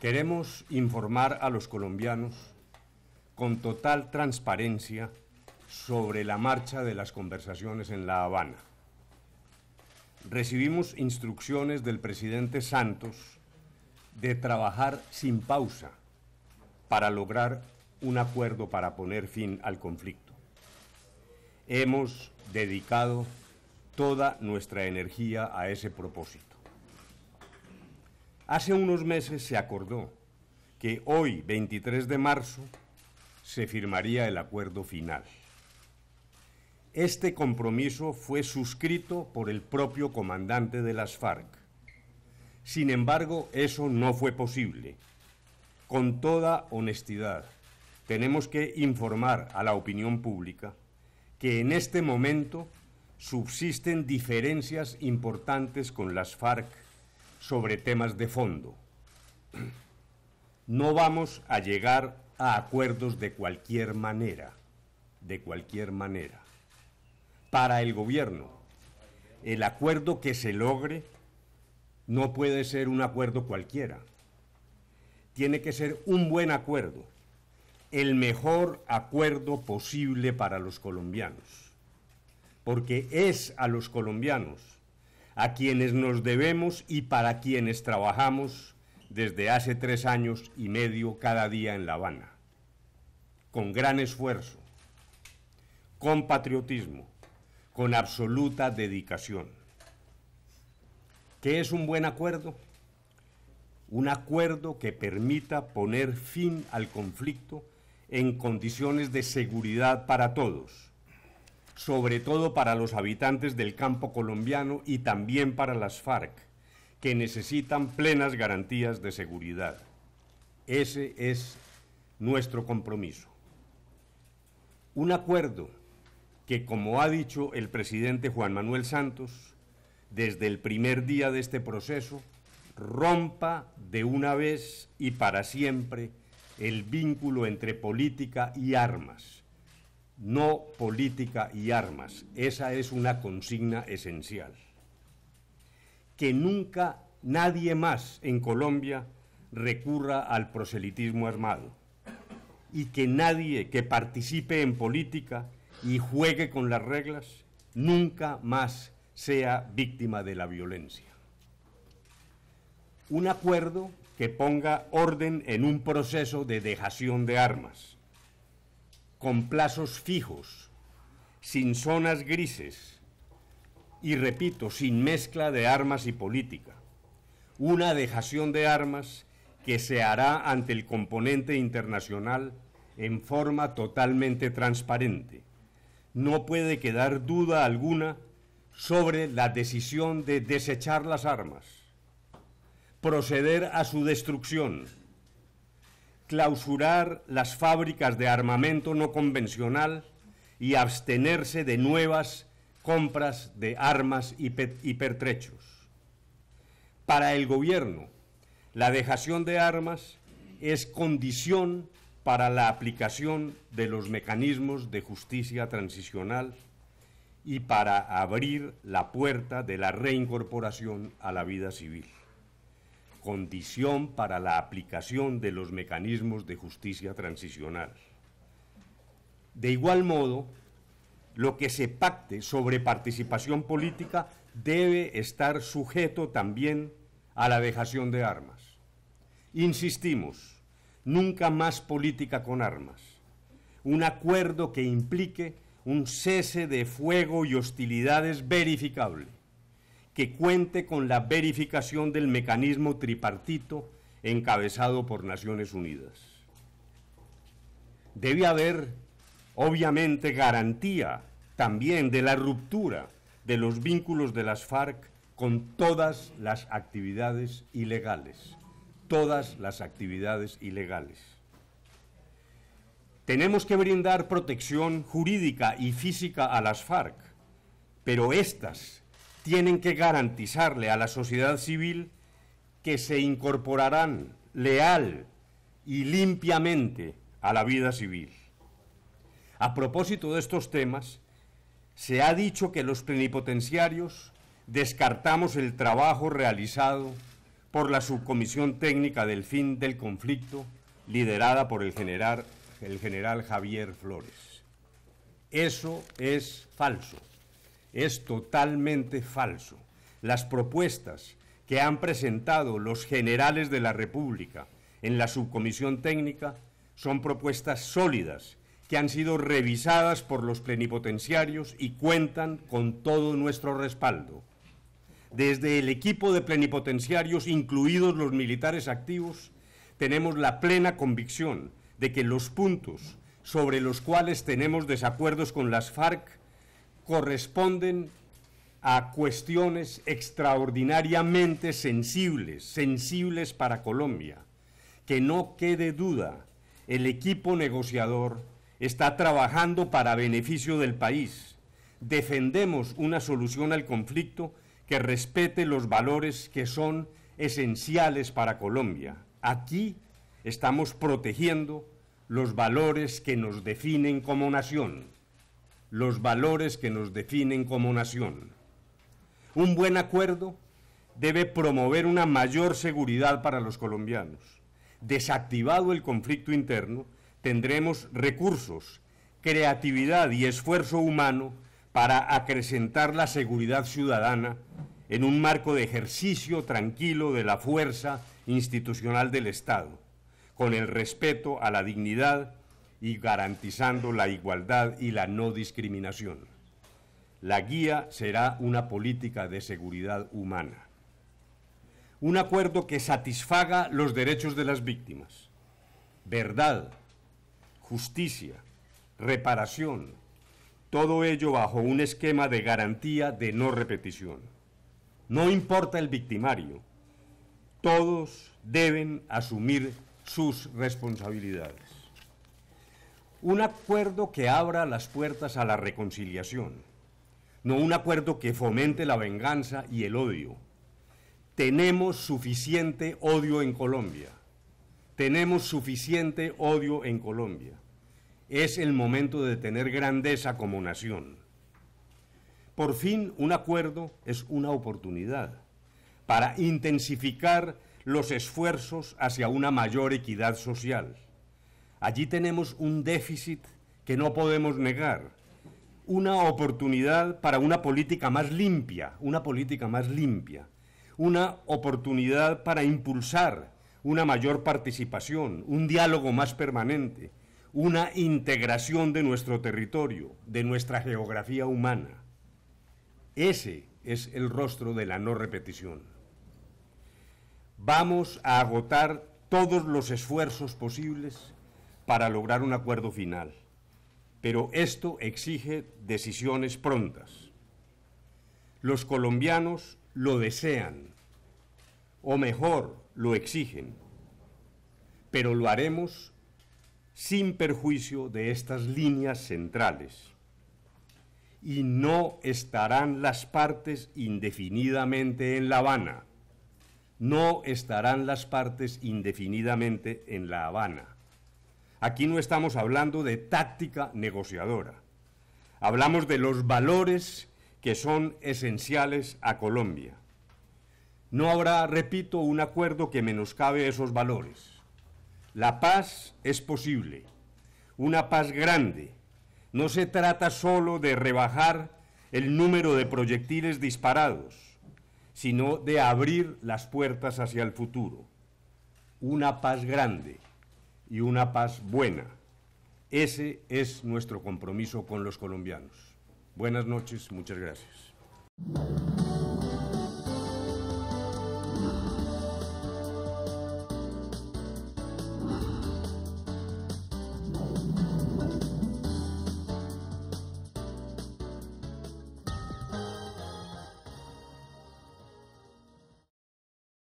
Queremos informar a los colombianos con total transparencia sobre la marcha de las conversaciones en La Habana recibimos instrucciones del presidente Santos de trabajar sin pausa para lograr un acuerdo para poner fin al conflicto. Hemos dedicado toda nuestra energía a ese propósito. Hace unos meses se acordó que hoy, 23 de marzo, se firmaría el acuerdo final. Este compromiso fue suscrito por el propio comandante de las FARC. Sin embargo, eso no fue posible. Con toda honestidad, tenemos que informar a la opinión pública que en este momento subsisten diferencias importantes con las FARC sobre temas de fondo. No vamos a llegar a acuerdos de cualquier manera, de cualquier manera para el gobierno. El acuerdo que se logre no puede ser un acuerdo cualquiera. Tiene que ser un buen acuerdo, el mejor acuerdo posible para los colombianos. Porque es a los colombianos a quienes nos debemos y para quienes trabajamos desde hace tres años y medio cada día en La Habana. Con gran esfuerzo, con patriotismo con absoluta dedicación. ¿Qué es un buen acuerdo? Un acuerdo que permita poner fin al conflicto en condiciones de seguridad para todos, sobre todo para los habitantes del campo colombiano y también para las FARC, que necesitan plenas garantías de seguridad. Ese es nuestro compromiso. Un acuerdo que, como ha dicho el presidente Juan Manuel Santos, desde el primer día de este proceso, rompa de una vez y para siempre el vínculo entre política y armas. No política y armas. Esa es una consigna esencial. Que nunca nadie más en Colombia recurra al proselitismo armado y que nadie que participe en política y juegue con las reglas, nunca más sea víctima de la violencia. Un acuerdo que ponga orden en un proceso de dejación de armas, con plazos fijos, sin zonas grises y, repito, sin mezcla de armas y política. Una dejación de armas que se hará ante el componente internacional en forma totalmente transparente no puede quedar duda alguna sobre la decisión de desechar las armas, proceder a su destrucción, clausurar las fábricas de armamento no convencional y abstenerse de nuevas compras de armas y, pertrechos. Para el gobierno, la dejación de armas es condición para la aplicación de los mecanismos de justicia transicional y para abrir la puerta de la reincorporación a la vida civil, condición para la aplicación de los mecanismos de justicia transicional. De igual modo, lo que se pacte sobre participación política debe estar sujeto también a la dejación de armas. Insistimos, nunca más política con armas, un acuerdo que implique un cese de fuego y hostilidades verificable, que cuente con la verificación del mecanismo tripartito encabezado por Naciones Unidas. Debe haber, obviamente, garantía también de la ruptura de los vínculos de las FARC con todas las actividades ilegales todas las actividades ilegales. Tenemos que brindar protección jurídica y física a las FARC, pero éstas tienen que garantizarle a la sociedad civil que se incorporarán leal y limpiamente a la vida civil. A propósito de estos temas, se ha dicho que los plenipotenciarios descartamos el trabajo realizado por la Subcomisión Técnica del Fin del Conflicto, liderada por el general, el general Javier Flores. Eso es falso, es totalmente falso. Las propuestas que han presentado los generales de la República en la Subcomisión Técnica son propuestas sólidas que han sido revisadas por los plenipotenciarios y cuentan con todo nuestro respaldo. Desde el equipo de plenipotenciarios, incluidos los militares activos, tenemos la plena convicción de que los puntos sobre los cuales tenemos desacuerdos con las FARC corresponden a cuestiones extraordinariamente sensibles, sensibles para Colombia. Que no quede duda, el equipo negociador está trabajando para beneficio del país. Defendemos una solución al conflicto que respete los valores que son esenciales para Colombia. Aquí estamos protegiendo los valores que nos definen como nación, los valores que nos definen como nación. Un buen acuerdo debe promover una mayor seguridad para los colombianos. Desactivado el conflicto interno, tendremos recursos, creatividad y esfuerzo humano para acrecentar la seguridad ciudadana en un marco de ejercicio tranquilo de la fuerza institucional del Estado, con el respeto a la dignidad y garantizando la igualdad y la no discriminación. La guía será una política de seguridad humana. Un acuerdo que satisfaga los derechos de las víctimas. Verdad, justicia, reparación, todo ello bajo un esquema de garantía de no repetición. No importa el victimario, todos deben asumir sus responsabilidades. Un acuerdo que abra las puertas a la reconciliación, no un acuerdo que fomente la venganza y el odio. Tenemos suficiente odio en Colombia. Tenemos suficiente odio en Colombia. Es el momento de tener grandeza como nación. Por fin, un acuerdo es una oportunidad para intensificar los esfuerzos hacia una mayor equidad social. Allí tenemos un déficit que no podemos negar, una oportunidad para una política más limpia, una política más limpia, una oportunidad para impulsar una mayor participación, un diálogo más permanente, una integración de nuestro territorio, de nuestra geografía humana. Ese es el rostro de la no repetición. Vamos a agotar todos los esfuerzos posibles para lograr un acuerdo final, pero esto exige decisiones prontas. Los colombianos lo desean, o mejor, lo exigen, pero lo haremos sin perjuicio de estas líneas centrales y no estarán las partes indefinidamente en La Habana. No estarán las partes indefinidamente en La Habana. Aquí no estamos hablando de táctica negociadora. Hablamos de los valores que son esenciales a Colombia. No habrá, repito, un acuerdo que menoscabe esos valores. La paz es posible, una paz grande, no se trata solo de rebajar el número de proyectiles disparados, sino de abrir las puertas hacia el futuro. Una paz grande y una paz buena. Ese es nuestro compromiso con los colombianos. Buenas noches, muchas gracias.